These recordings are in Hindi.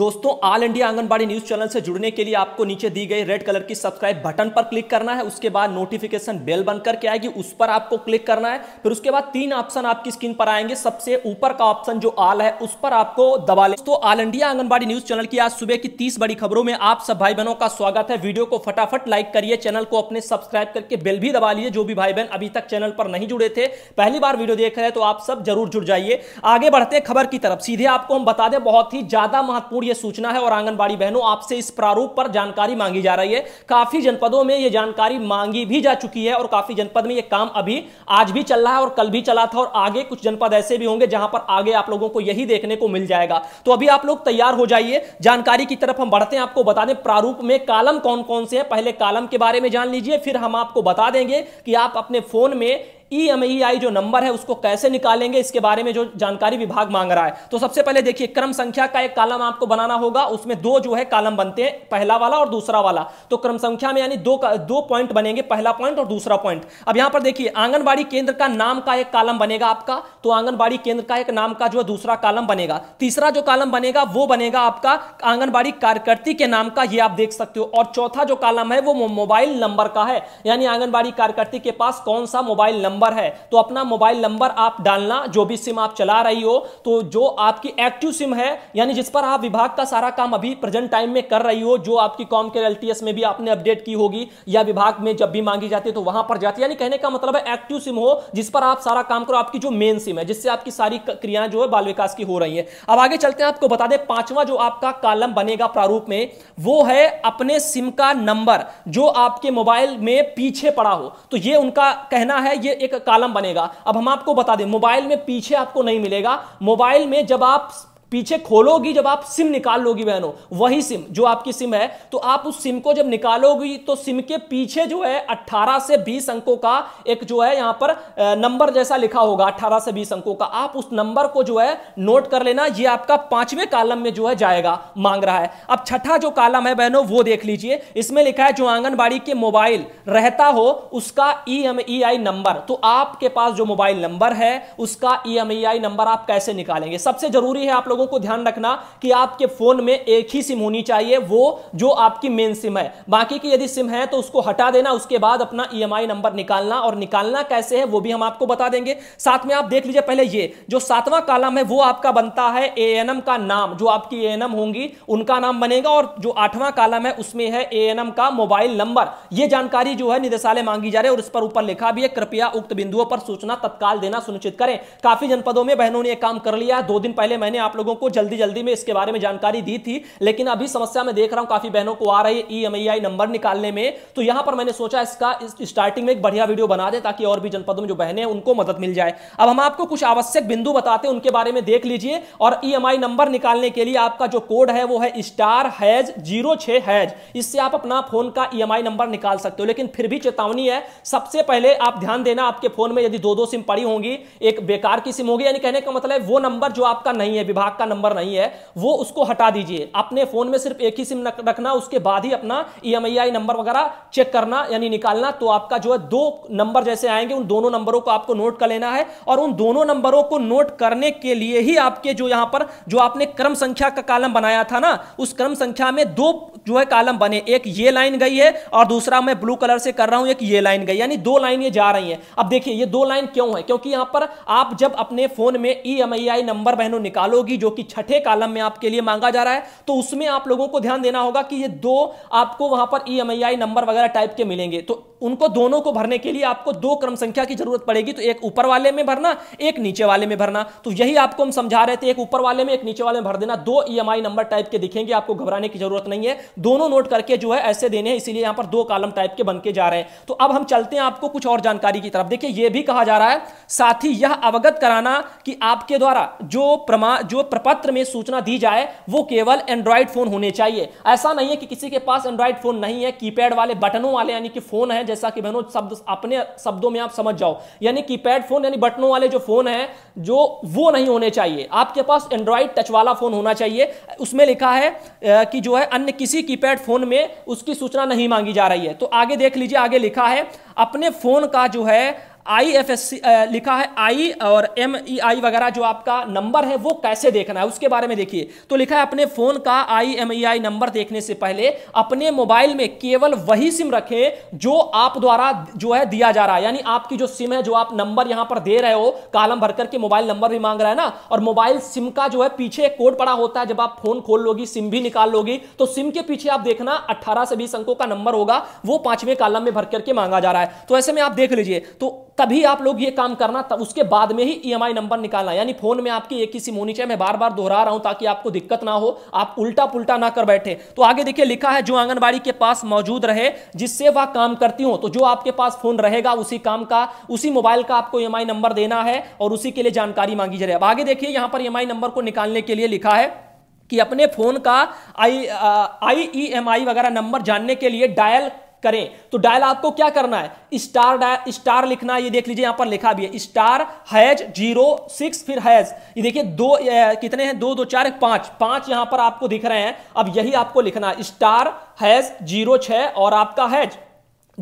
दोस्तों all India anganwadi news channel से जुड़ने के लिए आपको नीचे दी गई रेड कलर की सब्सक्राइब बटन पर क्लिक करना है उसके बाद नोटिफिकेशन बेल बनकर के आएगी उस पर आपको क्लिक करना है फिर उसके बाद तीन ऑप्शन आपकी स्क्रीन पर आएंगे सबसे ऊपर का ऑप्शन जो आल है उस पर आपको दबा ले दोस्तों all India anganwadi news channel की आज सुबह की तीस बड़ी खबरों में आप सब भाई बहनों का स्वागत है वीडियो को फटाफट लाइक करिए चैनल को अपने सब्सक्राइब करके बेल भी दबा लीजिए जो भी भाई बहन अभी तक चैनल पर नहीं जुड़े थे पहली बार वीडियो देख रहे हैं तो आप सब जरूर जुड़ जाइए आगे बढ़ते खबर की तरफ सीधे आपको हम बता दें बहुत ही ज्यादा महत्वपूर्ण यह सूचना है और आंगनबाड़ी बहनों आपसे इस प्रारूप पर जानकारी मांगी जा रही है काफी जनपदों में यह जानकारी मांगी भी जा चुकी है और काफी जनपद में यह काम अभी आज भी चल रहा है और कल भी चला था और आगे कुछ जनपद ऐसे भी होंगे जहां पर आगे आप लोगों को यही देखने को मिल जाएगा तो अभी आप लोग तैयार हो जाइए जानकारी की तरफ हम बढ़ते हैं आपको बता दें प्रारूप में कालम कौन कौन से है पहले कालम के बारे में जान लीजिए फिर हम आपको बता देंगे कि आप अपने फोन में ई एम ई आई जो नंबर है उसको कैसे निकालेंगे इसके बारे में जो जानकारी विभाग मांग रहा है तो सबसे पहले देखिए क्रम संख्या का एक कालम आपको बनाना होगा उसमें दो जो है कालम बनते हैं पहला वाला और दूसरा वाला तो क्रम संख्या में यानी दो दो पॉइंट बनेंगे पहला पॉइंट और दूसरा पॉइंट अब यहां पर देखिए आंगनबाड़ी केंद्र का नाम का एक कालम बनेगा आपका तो आंगनबाड़ी केंद्र का एक नाम का जो है दूसरा कालम बनेगा तीसरा जो कालम बनेगा वो बनेगा आपका आंगनबाड़ी कार्यकर्ती के नाम का ये आप देख सकते हो और चौथा जो कालम है वो मोबाइल नंबर का है यानी आंगनबाड़ी कार्यकर्ती के पास कौन सा मोबाइल नंबर नंबर है तो अपना मोबाइल नंबर आप डालना जो भी सिम आप चला रही हो तो जो आपकी एक्टिव सिम है यानी जिस पर आप विभाग का सारा काम अभी प्रेजेंट टाइम में कर रही हो जो आपकी कॉम के एल में भी आपने अपडेट की होगी या विभाग में जब भी मांगी जाती है तो वहां पर जाती है यानी कहने का मतलब है एक्टिव सिम हो जिस पर आप सारा काम करो आपकी जो मेन सिम है जिससे आपकी सारी क्रियाएं जो है बाल विकास की हो रही है अब आगे चलते हैं आपको बता दें पांचवा जो आपका कालम बनेगा प्रारूप में वो है अपने सिम का नंबर जो आपके मोबाइल में पीछे पड़ा हो तो ये उनका कहना है ये एक एक कालम बनेगा अब हम आपको बता दें मोबाइल में पीछे आपको नहीं मिलेगा मोबाइल में जब आप पीछे खोलोगी जब आप सिम निकाल लोगी बहनों वही सिम जो आपकी सिम है तो आप उस सिम को जब निकालोगी तो सिम के पीछे जो है 18 से 20 अंकों का एक जो है यहां पर नंबर जैसा लिखा होगा 18 से 20 अंकों का आप उस नंबर को जो है नोट कर लेना ये आपका पांचवें कालम में जो है जाएगा मांग रहा है अब छठा जो कालम है बहनों वो देख लीजिए इसमें लिखा है जो आंगनबाड़ी के मोबाइल रहता हो उसका ई एम ई आई नंबर तो आपके पास जो मोबाइल नंबर है उसका ई एम ई आई नंबर आप कैसे निकालेंगे सबसे जरूरी है आप लोग लोगों को ध्यान रखना कि आपके फोन में एक ही सिम होनी चाहिए वो जो आपकी मेन सिम है बाकी की यदि सिम है तो उसको हटा देना उसके बाद अपना ई e नंबर निकालना और निकालना कैसे है वो भी हम आपको बता देंगे साथ में आप देख लीजिए पहले ये जो सातवां कालम है वो आपका बनता है ए का नाम जो आपकी ए होंगी उनका नाम बनेगा और जो आठवां कालम है उसमें है ए का मोबाइल नंबर ये जानकारी जो है निदेशालय मांगी जा रही है और इस पर ऊपर लिखा भी है कृपया उक्त बिंदुओं पर सूचना तत्काल देना सुनिश्चित करें काफी जनपदों में बहनों ने यह काम कर लिया दो दिन पहले मैंने आप लोगों लोगों को जल्दी जल्दी में इसके बारे में जानकारी दी थी लेकिन अभी समस्या में देख रहा हूं काफी बहनों को आ रही है ई e नंबर निकालने में तो यहां पर मैंने सोचा इसका स्टार्टिंग में एक बढ़िया वीडियो बना दे ताकि और भी जनपदों में जो बहने उनको मदद मिल जाए अब हम आपको कुछ आवश्यक बिंदु बताते हैं उनके बारे में देख लीजिए और ई e नंबर निकालने के लिए आपका जो कोड है वो है स्टार हैज जीरो हैज इससे आप अपना फोन का ई e नंबर निकाल सकते हो लेकिन फिर भी चेतावनी है सबसे पहले आप ध्यान देना आपके फोन में यदि दो दो सिम पड़ी होंगी एक बेकार की सिम होगी यानी कहने का मतलब वो नंबर जो आपका नहीं है विभाग आपका नंबर नहीं है वो उसको हटा दीजिए अपने फोन में सिर्फ एक ही सिम रखना उसके बाद ही अपना ई e नंबर वगैरह चेक करना यानी निकालना तो आपका जो है दो नंबर जैसे आएंगे उन दोनों नंबरों को आपको नोट कर लेना है और उन दोनों नंबरों को नोट करने के लिए ही आपके जो यहां पर जो आपने क्रम संख्या का कालम बनाया था ना उस क्रम संख्या में दो जो है कालम बने एक ये लाइन गई है और दूसरा मैं ब्लू कलर से कर रहा हूं एक ये लाइन गई यानी दो लाइन ये जा रही है अब देखिए ये दो लाइन क्यों है क्योंकि यहां पर आप जब अपने फोन में ई e नंबर बहनों निकालोगी जो कि छठे कालम में आपके लिए मांगा जा रहा है तो उसमें आप लोगों को ध्यान देना होगा कि ये दो आपको वहां पर ई e नंबर वगैरह टाइप के मिलेंगे तो उनको दोनों को भरने के लिए आपको दो क्रम संख्या की जरूरत पड़ेगी तो एक ऊपर वाले में भरना एक नीचे वाले में भरना तो यही आपको हम समझा रहे थे एक ऊपर वाले में एक नीचे वाले में भर देना दो ई नंबर टाइप के दिखेंगे आपको घबराने की जरूरत नहीं है दोनों नोट करके जो है ऐसे देने हैं इसीलिए यहां पर दो कालम टाइप के बन के जा रहे हैं तो अब हम चलते हैं आपको कुछ और जानकारी की तरफ देखिए यह भी कहा जा रहा है साथ ही यह अवगत कराना कि आपके द्वारा जो प्रमाण जो प्र प्रपत्र में सूचना दी जाए वो केवल एंड्रॉइड फोन होने चाहिए ऐसा नहीं है कि किसी के पास एंड्रॉइड फोन नहीं है कीपैड वाले बटनों वाले यानी कि फोन है जैसा कि बहनों शब्द अपने शब्दों में आप समझ जाओ यानी कीपैड फोन यानी बटनों वाले जो फोन है जो वो नहीं होने चाहिए आपके पास एंड्रॉइड टच वाला फोन होना चाहिए उसमें लिखा है कि जो है अन्य किसी कीपैड फोन में उसकी सूचना नहीं मांगी जा रही है तो आगे देख लीजिए आगे लिखा है अपने फोन का जो है आई एफ एस सी लिखा है आई और एम ई आई वगैरह जो आपका नंबर है वो कैसे देखना है उसके बारे में देखिए तो लिखा है अपने फ़ोन का I M E I number देखने से पहले अपने मोबाइल में केवल वही सिम रखें जो आप द्वारा जो है दिया जा रहा है यानी आपकी जो सिम है जो आप नंबर यहां पर दे रहे हो कालम भरकर के मोबाइल नंबर भी मांग रहा है ना और मोबाइल सिम का जो है पीछे कोड पड़ा होता है जब आप फोन खोल लोगी सिम भी निकाल लोगी तो सिम के पीछे आप देखना अट्ठारह से बीस अंकों का नंबर होगा वो पांचवें कालम में भर करके मांगा जा रहा है तो ऐसे में आप देख लीजिए तो तभी आप लोग ये काम करना तब उसके बाद में ही ईएमआई e नंबर निकालना यानी फोन में आपकी एक ही सिम होनी चाहिए मैं बार बार दोहरा रहा हूं ताकि आपको दिक्कत ना हो आप उल्टा पुलटा ना कर बैठे तो आगे देखिए लिखा है जो आंगनबाड़ी के पास मौजूद रहे जिससे वह काम करती हो तो जो आपके पास फोन रहेगा उसी काम का उसी मोबाइल का आपको ई e नंबर देना है और उसी के लिए जानकारी मांगी जा रही है अब आगे देखिए यहां पर ई e नंबर को निकालने के लिए लिखा है कि अपने फोन का आई आई ई एम आई वगैरह नंबर जानने के लिए डायल करें तो डायल आपको क्या करना है स्टार डायल स्टार लिखना ये देख लीजिए यहां पर लिखा भी है स्टार हैज जीरो सिक्स फिर हैज ये देखिए दो ए, कितने हैं दो दो चार पांच पांच यहां पर आपको दिख रहे हैं अब यही आपको लिखना है स्टार हैज जीरो छ और आपका हैज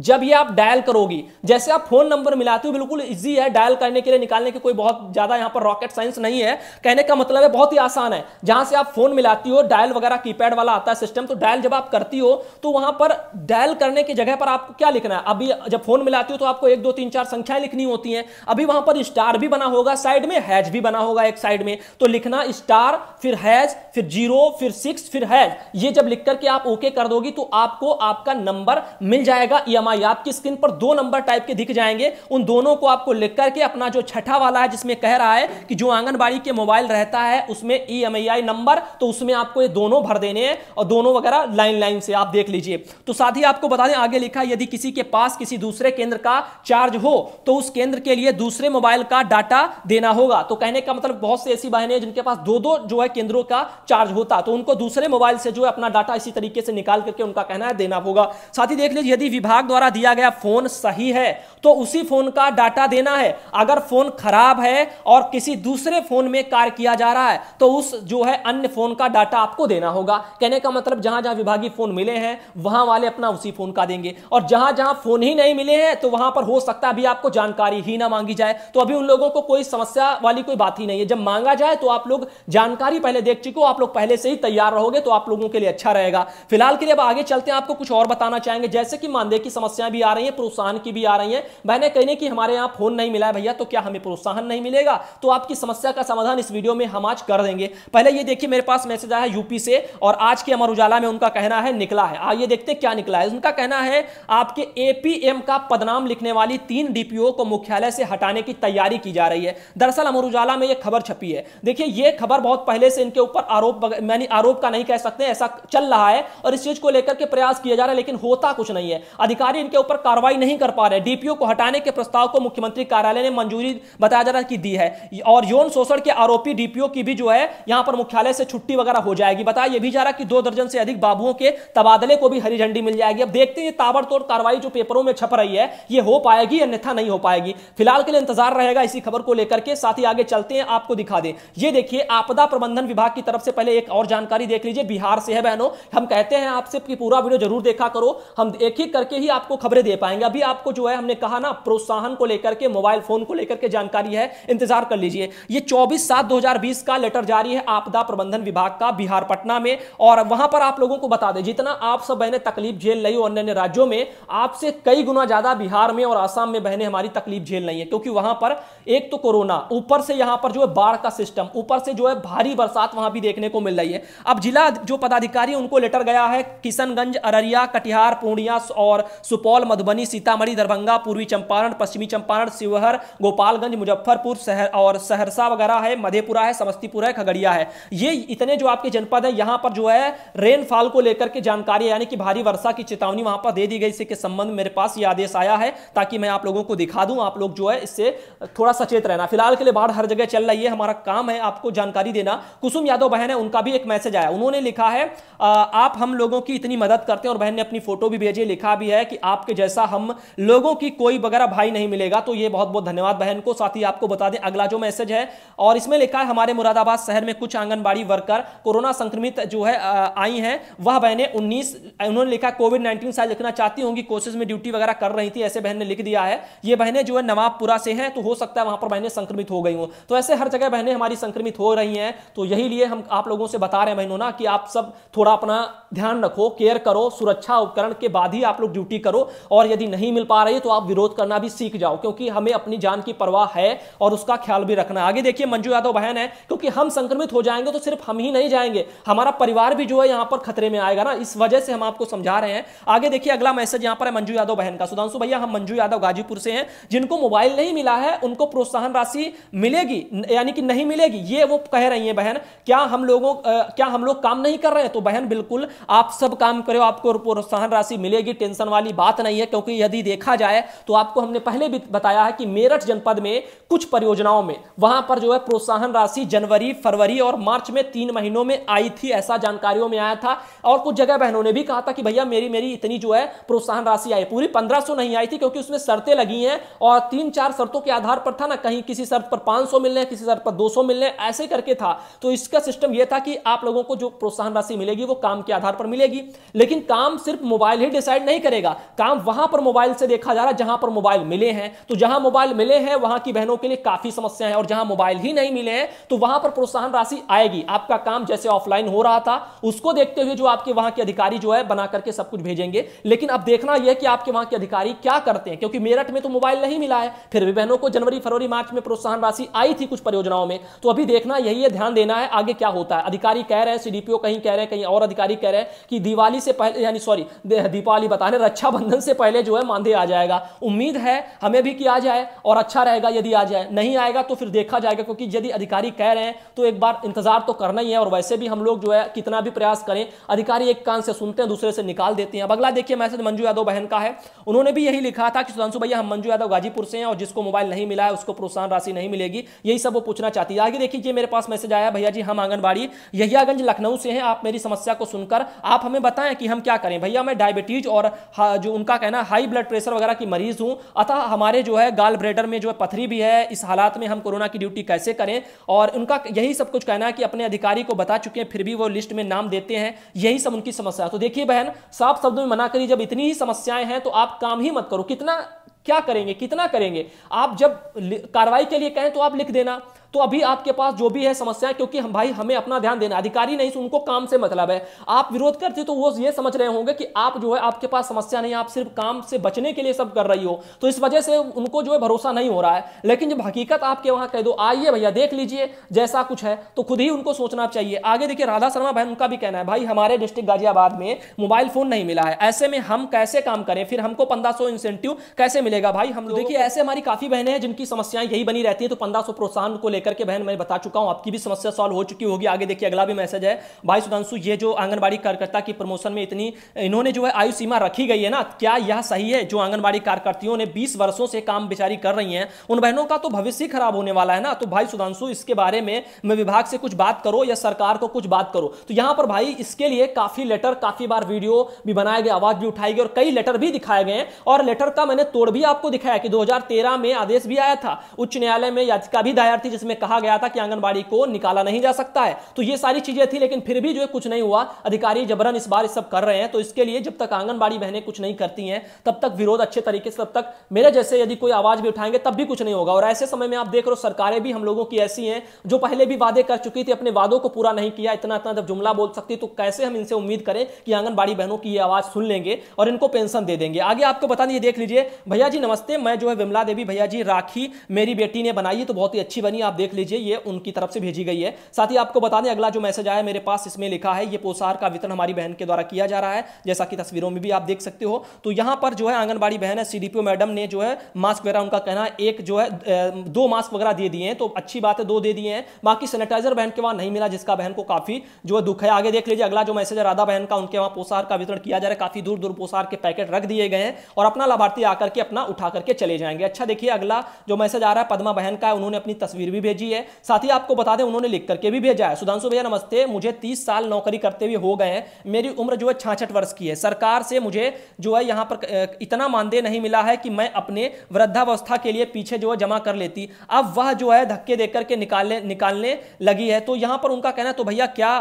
जब ये आप डायल करोगी जैसे आप फोन नंबर मिलाते हो बिल्कुल इजी है डायल करने के लिए निकालने की कोई बहुत ज्यादा यहां पर रॉकेट साइंस नहीं है कहने का मतलब है बहुत ही आसान है जहां से आप फोन मिलाती हो डायल वगैरह कीपैड वाला आता है सिस्टम तो डायल जब आप करती हो तो वहां पर डायल करने की जगह पर आपको क्या लिखना है अभी जब फोन मिलाती हो तो आपको एक दो तीन चार संख्याएं लिखनी होती है अभी वहां पर स्टार भी बना होगा साइड में हैज भी बना होगा एक साइड में तो लिखना स्टार फिर हैज फिर जीरो फिर सिक्स फिर हैज ये जब लिख करके आप ओके कर दोगी तो आपको आपका नंबर मिल जाएगा ई समाई आपकी स्क्रीन पर दो नंबर टाइप के दिख जाएंगे उन दोनों को आपको लिख करके अपना जो छठा वाला है जिसमें कह रहा है कि जो आंगनबाड़ी के मोबाइल रहता है उसमें ई e एम नंबर तो उसमें आपको ये दोनों भर देने हैं और दोनों वगैरह लाइन लाइन से आप देख लीजिए तो साथ ही आपको बता दें आगे लिखा यदि किसी के पास किसी दूसरे केंद्र का चार्ज हो तो उस केंद्र के लिए दूसरे मोबाइल का डाटा देना होगा तो कहने का मतलब बहुत से ऐसी बहनें जिनके पास दो दो जो है केंद्रों का चार्ज होता तो उनको दूसरे मोबाइल से जो है अपना डाटा इसी तरीके से निकाल करके उनका कहना है देना होगा साथ ही देख लीजिए यदि विभाग द्वारा द्वारा दिया गया फोन सही है तो उसी फोन का डाटा देना है अगर फोन खराब है और किसी दूसरे फोन में कार्य किया जा रहा है तो उस जो है अन्य फोन का डाटा आपको देना होगा कहने का मतलब जहां जहां विभागीय फोन मिले हैं वहां वाले अपना उसी फोन का देंगे और जहां जहां फोन ही नहीं मिले हैं तो वहां पर हो सकता है अभी आपको जानकारी ही ना मांगी जाए तो अभी उन लोगों को कोई समस्या वाली कोई बात ही नहीं है जब मांगा जाए तो आप लोग जानकारी पहले देख चुके आप लोग पहले से ही तैयार रहोगे तो आप लोगों के लिए अच्छा रहेगा फिलहाल के लिए अब आगे चलते हैं आपको कुछ और बताना चाहेंगे जैसे कि मानदेय की समस्या समस्याएं भी आ रही हैं प्रोत्साहन की भी आ रही हैं बहने कहने की हमारे यहाँ फोन नहीं मिला है भैया तो क्या हमें प्रोत्साहन नहीं मिलेगा तो आपकी समस्या का समाधान इस वीडियो में हम आज कर देंगे पहले ये देखिए मेरे पास मैसेज आया यूपी से और आज के अमर उजाला में उनका कहना है निकला है आइए देखते क्या निकला है उनका कहना है आपके एपीएम का पदनाम लिखने वाली तीन डीपीओ को मुख्यालय से हटाने की तैयारी की जा रही है दरअसल अमर उजाला में यह खबर छपी है देखिए ये खबर बहुत पहले से इनके ऊपर आरोप मैंने आरोप का नहीं कह सकते ऐसा चल रहा है और इस चीज को लेकर के प्रयास किया जा रहा है लेकिन होता कुछ नहीं है अधिकारी अधिकारी इनके ऊपर कार्रवाई नहीं कर पा रहे डीपीओ को हटाने के प्रस्ताव को मुख्यमंत्री कार्यालय ने मंजूरी बताया जा रहा है कि दी है और यौन शोषण के आरोपी डीपीओ की भी जो है यहां पर मुख्यालय से छुट्टी वगैरह हो जाएगी बताया यह भी जा रहा कि दो दर्जन से अधिक बाबुओं के तबादले को भी हरी झंडी मिल जाएगी अब देखते हैं ताबड़तोड़ कार्रवाई जो पेपरों में छप रही है ये हो पाएगी अन्यथा नहीं हो पाएगी फिलहाल के लिए इंतजार रहेगा इसी खबर को लेकर के साथ ही आगे चलते हैं आपको दिखा दें ये देखिए आपदा प्रबंधन विभाग की तरफ से पहले एक और जानकारी देख लीजिए बिहार से है बहनों हम कहते हैं आपसे पूरा वीडियो जरूर देखा करो हम एक ही करके ही आपको खबरें दे पाएंगे अभी आपको जो है हमने कहा ना प्रोत्साहन को लेकर के मोबाइल फोन को लेकर के जानकारी है इंतजार कर लीजिए ये 24 सात 2020 का लेटर जारी है आपदा प्रबंधन विभाग का बिहार पटना में और वहां पर आप लोगों को बता दें जितना आप सब बहने तकलीफ झेल रही हो अन्य राज्यों में आपसे कई गुना ज्यादा बिहार में और आसाम में बहने हमारी तकलीफ झेल रही है क्योंकि वहां पर एक तो कोरोना ऊपर से यहां पर जो है बाढ़ का सिस्टम ऊपर से जो है भारी बरसात वहां भी देखने को मिल रही है अब जिला जो पदाधिकारी उनको लेटर गया है किशनगंज अररिया कटिहार पूर्णिया और सुपौल मधुबनी सीतामढ़ी दरभंगा पूर्वी चंपारण पश्चिमी चंपारण शिवहर गोपालगंज मुजफ्फरपुर शहर और सहरसा वगैरह है मधेपुरा है समस्तीपुर है खगड़िया है ये इतने जो आपके जनपद है यहाँ पर जो है रेनफॉल को लेकर के जानकारी यानी कि भारी वर्षा की चेतावनी वहां पर दे दी गई इसके संबंध मेरे पास ये आदेश आया है ताकि मैं आप लोगों को दिखा दूं आप लोग जो है इससे थोड़ा सचेत रहना फिलहाल के लिए बाढ़ हर जगह चल रही है हमारा काम है आपको जानकारी देना कुसुम यादव बहन है उनका भी एक मैसेज आया उन्होंने लिखा है आप हम लोगों की इतनी मदद करते हैं और बहन ने अपनी फोटो भी भेजी लिखा भी है कि आपके जैसा हम लोगों की कोई वगैरह भाई नहीं मिलेगा तो ये बहुत बहुत धन्यवाद बहन को साथ ही आपको बता दें अगला जो मैसेज है और इसमें लिखा है हमारे मुरादाबाद शहर में कुछ आंगनबाड़ी वर्कर कोरोना संक्रमित जो है आई हैं वह बहने उन्नीस उन्होंने लिखा कोविड नाइन्टीन से लिखना चाहती होंगी कोशिश में ड्यूटी वगैरह कर रही थी ऐसे बहन ने लिख दिया है ये बहने जो है नवाबपुरा से है तो हो सकता है वहां पर बहने संक्रमित हो गई हूँ तो ऐसे हर जगह बहने हमारी संक्रमित हो रही हैं तो यही लिए हम आप लोगों से बता रहे हैं बहनों ना कि आप सब थोड़ा अपना ध्यान रखो केयर करो सुरक्षा उपकरण के बाद ही आप लोग ड्यूटी करो और यदि नहीं मिल पा रही है तो आप विरोध करना भी सीख जाओ क्योंकि हमें अपनी जान की परवाह है और उसका ख्याल भी रखना आगे देखिए मंजू यादव बहन है क्योंकि हम संक्रमित हो जाएंगे तो सिर्फ हम ही नहीं जाएंगे हमारा परिवार भी जो है यहां पर खतरे में आएगा ना इस वजह से हम आपको समझा रहे हैं आगे देखिए अगला मैसेज यहां पर है मंजू यादव बहन का सुधांशु भैया हम मंजू यादव गाजीपुर से हैं जिनको मोबाइल नहीं मिला है उनको प्रोत्साहन राशि मिलेगी यानी कि नहीं मिलेगी ये वो कह रही है बहन क्या हम लोगों क्या हम लोग काम नहीं कर रहे हैं तो बहन बिल्कुल आप सब काम करो आपको प्रोत्साहन राशि मिलेगी टेंशन वाली बात नहीं है क्योंकि यदि देखा जाए तो आपको हमने पहले भी बताया है कि मेरठ जनपद में कुछ परियोजनाओं में वहां पर जो है प्रोत्साहन राशि जनवरी फरवरी और मार्च में तीन महीनों में आई थी ऐसा जानकारियों में आया था और कुछ जगह बहनों ने भी कहा था कि भैया मेरी मेरी इतनी जो है प्रोत्साहन राशि आई पूरी पंद्रह नहीं आई थी क्योंकि उसमें शर्तें लगी हैं और तीन चार शर्तों के आधार पर था ना कहीं किसी शर्त पर पांच सौ मिलने किसी शर्त पर दो सौ मिलने ऐसे करके था तो इसका सिस्टम यह था कि आप लोगों को जो प्रोत्साहन राशि मिलेगी वो काम के आधार पर मिलेगी लेकिन काम सिर्फ मोबाइल ही डिसाइड नहीं करेगा काम वहां पर मोबाइल से देखा जा रहा है जहां पर मोबाइल मिले हैं तो जहां मोबाइल मिले हैं वहां की बहनों के लिए काफी समस्या है और जहां मोबाइल ही नहीं मिले हैं तो वहां पर प्रोत्साहन राशि आएगी आपका काम जैसे ऑफलाइन हो रहा था उसको देखते हुए जो आपके वहां के अधिकारी जो है बना करके सब कुछ भेजेंगे लेकिन अब देखना यह कि आपके वहां के अधिकारी क्या करते हैं क्योंकि मेरठ में तो मोबाइल नहीं मिला है फिर भी बहनों को जनवरी फरवरी मार्च में प्रोत्साहन राशि आई थी कुछ परियोजनाओं में तो अभी देखना यही है ध्यान देना है आगे क्या होता है अधिकारी कह रहे हैं सीडीपीओ कहीं कह रहे हैं कहीं और अधिकारी कह रहे हैं कि दिवाली से पहले यानी सॉरी दीपावली बता रहे रक्षा गठबंधन से पहले जो है मानदेय आ जाएगा उम्मीद है हमें भी कि आ जाए और अच्छा रहेगा यदि आ जाए नहीं आएगा तो फिर देखा जाएगा क्योंकि यदि अधिकारी कह रहे हैं तो एक बार इंतजार तो करना ही है और वैसे भी हम लोग जो है कितना भी प्रयास करें अधिकारी एक कान से सुनते हैं दूसरे से निकाल देते हैं अब अगला देखिए मैसेज मंजू यादव बहन का है उन्होंने भी यही लिखा था कि सुधांशु भैया हम मंजू यादव गाजीपुर से हैं और जिसको मोबाइल नहीं मिला है उसको प्रोत्साहन राशि नहीं मिलेगी यही सब वो पूछना चाहती है आगे देखिए मेरे पास मैसेज आया भैया जी हम आंगनबाड़ी यहियागंज लखनऊ से हैं आप मेरी समस्या को सुनकर आप हमें बताएं कि हम क्या करें भैया मैं डायबिटीज और जो उनका कहना हाई ब्लड प्रेशर वगैरह की मरीज हूं अतः हमारे जो है गाल ब्रेडर में जो है पथरी भी है इस हालात में हम कोरोना की ड्यूटी कैसे करें और उनका यही सब कुछ कहना है कि अपने अधिकारी को बता चुके हैं फिर भी वो लिस्ट में नाम देते हैं यही सब उनकी समस्या तो देखिए बहन साफ शब्दों में मना करिए जब इतनी ही समस्याएं हैं तो आप काम ही मत करो कितना क्या करेंगे कितना करेंगे आप जब कार्रवाई के लिए कहें तो आप लिख देना तो अभी आपके पास जो भी है समस्या है, क्योंकि हम भाई हमें अपना ध्यान देना अधिकारी नहीं उनको काम से मतलब है आप विरोध करते तो वो ये समझ रहे होंगे कि आप जो है आपके पास समस्या नहीं आप सिर्फ काम से बचने के लिए सब कर रही हो तो इस वजह से उनको जो है भरोसा नहीं हो रहा है लेकिन जब हकीकत आपके वहां कह दो आइए भैया देख लीजिए जैसा कुछ है तो खुद ही उनको सोचना चाहिए आगे देखिए राधा शर्मा बहन उनका भी कहना है भाई हमारे डिस्ट्रिक्ट गाजियाबाद में मोबाइल फोन नहीं मिला है ऐसे में हम कैसे काम करें फिर हमको पंद्रह इंसेंटिव कैसे मिलेगा भाई हम तो देखिए ऐसे हमारी काफी बहनें हैं जिनकी समस्याएं यही बनी रहती है तो पंद्रह प्रोत्साहन को लेकर के बहन मैं बता चुका हूं आपकी भी समस्या सॉल्व हो चुकी होगी आगे देखिए अगला भी मैसेज है भाई सुधांशु ये जो आंगनबाड़ी कार्यकर्ता की प्रमोशन में इतनी इन्होंने जो है आयु सीमा रखी गई है ना क्या यह सही है जो आंगनबाड़ी कार्यकर्तियों ने बीस वर्षों से काम बेचारी कर रही है उन बहनों का तो भविष्य खराब होने वाला है ना तो भाई सुधांशु इसके बारे में मैं विभाग से कुछ बात करो या सरकार को कुछ बात करो तो यहां पर भाई इसके लिए काफी लेटर काफी बार वीडियो भी बनाए गए आवाज भी उठाई गई और कई लेटर भी दिखाए गए और लेटर का मैंने तोड़ भी आपको दिखाया कि 2013 में आदेश भी आया था उच्च न्यायालय में याचिका भी दायर थी जिसमें जिसमें कहा गया था कि आंगनबाड़ी को निकाला नहीं जा सकता है तो ये सारी चीजें थी लेकिन फिर भी जो है कुछ नहीं हुआ अधिकारी जबरन इस बार इस सब कर रहे हैं तो इसके लिए जब तक आंगनबाड़ी बहनें कुछ नहीं करती हैं तब तक विरोध अच्छे तरीके से तब तक मेरे जैसे यदि कोई आवाज भी उठाएंगे तब भी कुछ नहीं होगा और ऐसे समय में आप देख रहे हो सरकारें भी हम लोगों की ऐसी हैं जो पहले भी वादे कर चुकी थी अपने वादों को पूरा नहीं किया इतना इतना जब जुमला बोल सकती तो कैसे हम इनसे उम्मीद करें कि आंगनबाड़ी बहनों की ये आवाज सुन लेंगे और इनको पेंशन दे देंगे आगे आपको बता दिए देख लीजिए भैया जी नमस्ते मैं जो है विमला देवी भैया जी राखी मेरी बेटी ने बनाई तो बहुत ही अच्छी बनी आप देख लीजिए ये उनकी तरफ से भेजी गई है साथ ही आपको बता दें अगला जो मैसेज आया मेरे पास इसमें लिखा है ये पोसार का वितरण हमारी बहन के द्वारा किया जा रहा है जैसा कि तस्वीरों में भी आप देख सकते हो तो यहां पर जो है आंगनबाड़ी बहन है सीडीपीओ मैडम ने जो है मास्क वगैरह उनका कहना है एक जो है दो मास्क वगैरह दे दिए हैं तो अच्छी बात है दो दे दिए हैं बाकी सैनिटाइजर बहन के वहां नहीं मिला जिसका बहन को काफी जो है दुख है आगे देख लीजिए अगला जो मैसेज है राधा बहन का उनके वहां पोसार का वितरण किया जा रहा है काफी दूर दूर पोसार के पैकेट रख दिए गए हैं और अपना लाभार्थी आकर के अपना उठा करके चले जाएंगे अच्छा देखिए अगला जो मैसेज आ रहा है पदमा बहन का उन्होंने अपनी तस्वीर भी भेजी है साथ ही आपको बता दें उन्होंने लिख करके भी भेजा है सुधांशु भैया नमस्ते मुझे तीस साल नौकरी करते हुए हो गए हैं मेरी उम्र जो है छाछठ वर्ष की है सरकार से मुझे जो है यहाँ पर इतना मानदेय नहीं मिला है कि मैं अपने वृद्धावस्था के लिए पीछे जो है जमा कर लेती अब वह जो है धक्के देकर के निकालने निकालने लगी है तो यहाँ पर उनका कहना तो भैया क्या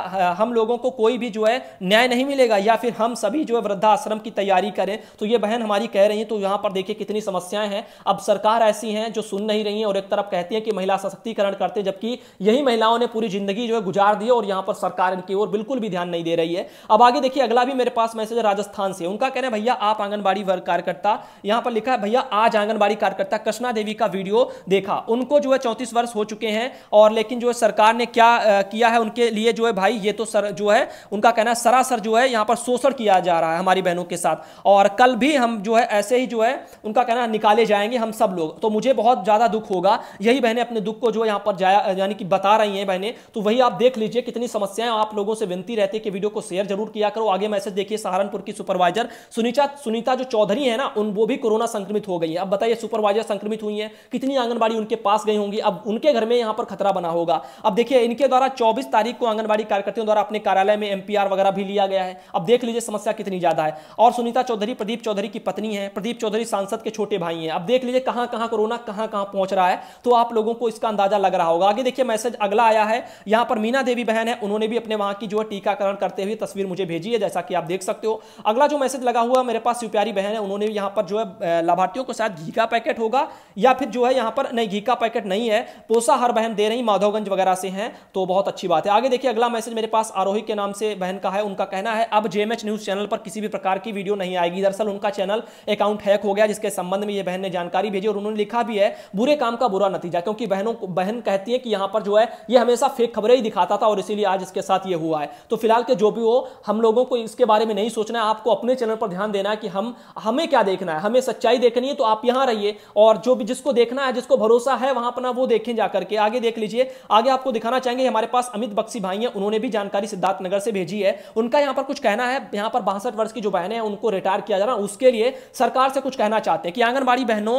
हम लोगों को कोई भी जो है न्याय नहीं मिलेगा या फिर हम सभी जो है वृद्धाश्रम की तैयारी करें तो ये बहन हमारी कह रही है तो यहाँ पर देखिए कितनी समस्याएं हैं अब सरकार ऐसी हैं जो सुन नहीं रही हैं और एक तरफ कहती है कि महिला सशक्ति सशक्तिकरण करते जबकि यही महिलाओं ने पूरी जिंदगी जो है गुजार दी और यहाँ पर सरकार इनकी ओर बिल्कुल भी ध्यान नहीं दे रही है अब आगे देखिए अगला भी मेरे पास मैसेज राजस्थान से उनका कहना है भैया आप आंगनबाड़ी वर्ग कार्यकर्ता यहां पर लिखा है भैया आज आंगनबाड़ी कार्यकर्ता कृष्णा देवी का वीडियो देखा उनको जो है चौंतीस वर्ष हो चुके हैं और लेकिन जो है सरकार ने क्या किया है उनके लिए जो है भाई ये तो सर जो है उनका कहना सरासर जो है यहां पर शोषण किया जा रहा है हमारी बहनों के साथ और कल भी हम जो है ऐसे ही जो है उनका कहना निकाले जाएंगे हम सब लोग तो मुझे बहुत ज़्यादा दुख होगा यही बहनें अपने दुख को जो है यहाँ पर जाया यानी कि बता रही हैं बहनें तो वही आप देख लीजिए कितनी समस्याएं आप लोगों से विनती रहती है कि वीडियो को शेयर जरूर किया करो आगे मैसेज देखिए सहारनपुर की सुपरवाइजर सुनीता सुनीता जो चौधरी है ना उन वो भी कोरोना संक्रमित हो गई है अब बताइए सुपरवाइजर संक्रमित हुई है कितनी आंगनबाड़ी उनके पास गई होंगी अब उनके घर में यहाँ पर खतरा बना होगा अब देखिए इनके द्वारा चौबीस तारीख को आंगनबाड़ी कार्यकर्ताओं द्वारा अपने कार्यालय में एमपीआर वगैरह भी लिया गया है अब देख लीजिए समस्या कितनी ज्यादा है और सुनीता चौधरी प्रदीप चौधरी की पत्नी है प्रदीप चौधरी सांसद के छोटे भाई हैं अब देख लीजिए कहां कहां कोरोना कहां कहां पहुंच रहा है तो आप लोगों को इसका अंदाजा ज़्यादा लग रहा होगा आगे देखिए मैसेज अगला आया है यहां पर मीना देवी बहन है उन्होंने भी अपने वहां की जो है टीकाकरण करते हुए तस्वीर मुझे भेजी है जैसा कि आप देख सकते हो अगला जो मैसेज लगा हुआ मेरे पास शिवप्यारी बहन है उन्होंने यहां पर जो है लाभार्थियों को शायद घी का पैकेट होगा या फिर जो है यहां पर नहीं घी का पैकेट नहीं है पोसा हर बहन दे रही माधवगंज वगैरह से है तो बहुत अच्छी बात है आगे देखिए अगला मैसेज मेरे पास आरोही के नाम से बहन का है उनका कहना है अब जेएमएच न्यूज चैनल पर किसी भी प्रकार की वीडियो नहीं आएगी दरअसल उनका चैनल अकाउंट हैक हो गया जिसके संबंध में ये बहन ने जानकारी भेजी और उन्होंने लिखा भी है बुरे काम का बुरा नतीजा क्योंकि बहनों को बहन कहती है कि यहां पर जो है ये हमेशा फेक खबरें ही दिखाता था और इसीलिए आज इसके साथ ये हुआ है तो फिलहाल के जो भी हो हम लोगों को इसके बारे में नहीं सोचना है आपको अपने चैनल पर ध्यान देना है कि हम हमें क्या देखना है हमें सच्चाई देखनी है तो आप यहां रहिए और जो भी जिसको देखना है जिसको भरोसा है वहां अपना वो देखें जाकर के आगे देख लीजिए आगे आपको दिखाना चाहेंगे हमारे पास अमित बक्सी भाई हैं उन्होंने भी जानकारी सिद्धार्थनगर से भेजी है उनका यहां पर कुछ कहना है यहां पर बासठ वर्ष की जो बहनें हैं उनको रिटायर किया जा रहा उसके लिए सरकार से कुछ कहना चाहते हैं कि आंगनबाड़ी बहनों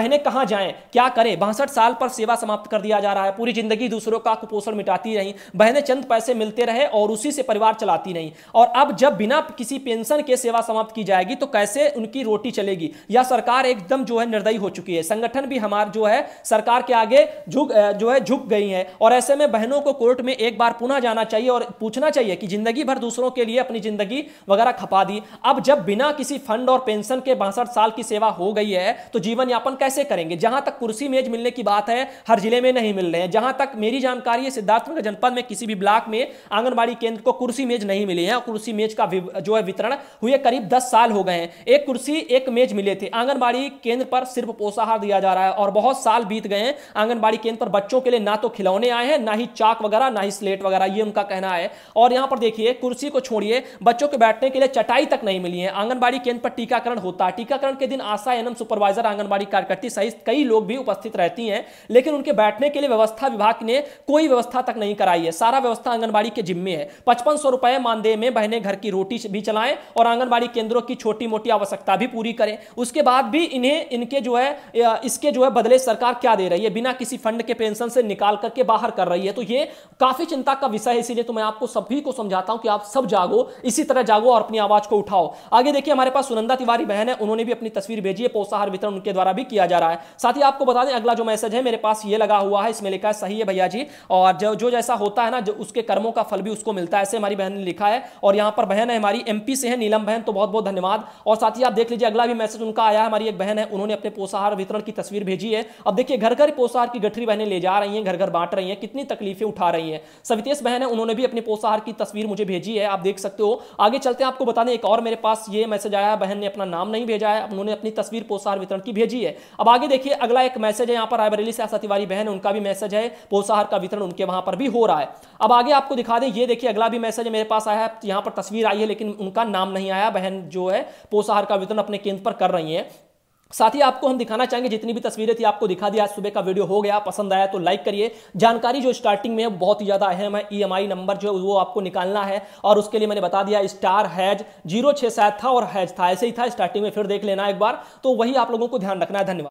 बहनें कहाँ जाएं क्या करें बासठ साल पर सेवा समाप्त कर दिया जा रहा है पूरी जिंदगी दूसरों का कुपोषण मिटाती रही बहनें चंद पैसे मिलते रहे और उसी से परिवार चलाती रही और अब जब बिना किसी पेंशन के सेवा समाप्त की जाएगी तो कैसे उनकी रोटी चलेगी या सरकार एकदम जो है निर्दयी हो चुकी है संगठन भी हमारे जो है सरकार के आगे झुक जो है झुक गई है और ऐसे में बहनों को कोर्ट में एक बार पुनः जाना चाहिए और पूछना चाहिए कि जिंदगी भर दूसरों के लिए अपनी जिंदगी वगैरह खपा दी अब जब बिना किसी फंड और पेंशन के बासठ साल की सेवा हो गई है तो जीवन यापन कैसे करेंगे जहां तक कुर्सी मेज मिलने की बात है हर जिले में नहीं मिल रहे हैं जहां तक मेरी जानकारी है सिद्धार्थनगर जनपद में किसी भी ब्लॉक में आंगनबाड़ी केंद्र को कुर्सी मेज नहीं मिली है कुर्सी मेज का जो है वितरण हुए करीब दस साल हो गए हैं एक कुर्सी एक मेज मिले थे आंगनबाड़ी केंद्र पर सिर्फ पोषाहार दिया जा रहा है और बहुत साल बीत गए हैं आंगनबाड़ी केंद्र पर बच्चों के लिए ना तो खिलौने आए हैं ना ही चाक वगैरह ना ही स्लेट वगैरह ये उनका कहना है और यहां पर देखिए कुर्सी को छोड़िए बच्चों के बैठने के लिए चटाई तक नहीं मिली है आंगनबाड़ी केंद्र पर टीकाकरण होता है टीकाकरण के दिन आशा एनएम सुपरवाइजर आंगनबाड़ी कार्यकर्ती सहित कई लोग भी उपस्थित रहती हैं लेकिन उनके बैठ बैठने के लिए व्यवस्था विभाग ने कोई व्यवस्था तक नहीं कराई है सारा व्यवस्था आंगनबाड़ी के जिम्मे है पचपन सौ रुपए मानदेय में बहने घर की रोटी भी चलाएं और आंगनबाड़ी केंद्रों की छोटी मोटी आवश्यकता भी पूरी करें उसके बाद भी इन्हें इनके जो है इसके जो है बदले सरकार क्या दे रही है बिना किसी फंड के पेंशन से निकाल करके बाहर कर रही है तो ये काफी चिंता का विषय है इसीलिए तो मैं आपको सभी को समझाता हूं कि आप सब जागो इसी तरह जागो और अपनी आवाज को उठाओ आगे देखिए हमारे पास सुनंदा तिवारी बहन है उन्होंने भी अपनी तस्वीर भेजी है पोषाहार वितरण उनके द्वारा भी किया जा रहा है साथ ही आपको बता दें अगला जो मैसेज है मेरे पास ये लगा लिखा हुआ है इसमें लिखा है सही है भैया जी और जो जो जैसा होता है ना जो उसके कर्मों का फल भी उसको मिलता है ऐसे हमारी बहन ने लिखा है और यहाँ पर बहन है हमारी एमपी से है नीलम बहन तो बहुत बहुत धन्यवाद और साथ ही आप देख लीजिए अगला भी मैसेज उनका आया है हमारी एक बहन है उन्होंने अपने पोषाहार वितरण की तस्वीर भेजी है अब देखिए घर घर पोषाहार की गठरी बहनें ले जा रही हैं घर घर बांट रही हैं कितनी तकलीफें उठा रही हैं सवितेश बहन है उन्होंने भी अपने पोषाहार की तस्वीर मुझे भेजी है आप देख सकते हो आगे चलते हैं आपको बता दें एक और मेरे पास ये मैसेज आया बहन ने अपना नाम नहीं भेजा है उन्होंने अपनी तस्वीर पोषाहार वितरण की भेजी है अब आगे देखिए अगला एक मैसेज है यहाँ पर रायबरेली से आशा तिवारी बहन उनका भी मैसेज है पोषाहार का वितरण उनके वहां पर भी हो रहा है अब आगे आपको दिखा दें ये देखिए अगला भी मैसेज मेरे पास आया है यहां पर तस्वीर आई है लेकिन उनका नाम नहीं आया बहन जो है पोषाहार का वितरण अपने केंद्र पर कर रही है साथ ही आपको हम दिखाना चाहेंगे जितनी भी तस्वीरें थी आपको दिखा दिया आज सुबह का वीडियो हो गया पसंद आया तो लाइक करिए जानकारी जो स्टार्टिंग में है बहुत ही ज़्यादा अहम है ईएमआई नंबर जो वो आपको निकालना है और उसके लिए मैंने बता दिया स्टार हैज जीरो छह सात था और हैज था ऐसे ही था स्टार्टिंग में फिर देख लेना एक बार तो वही आप लोगों को ध्यान रखना है धन्यवाद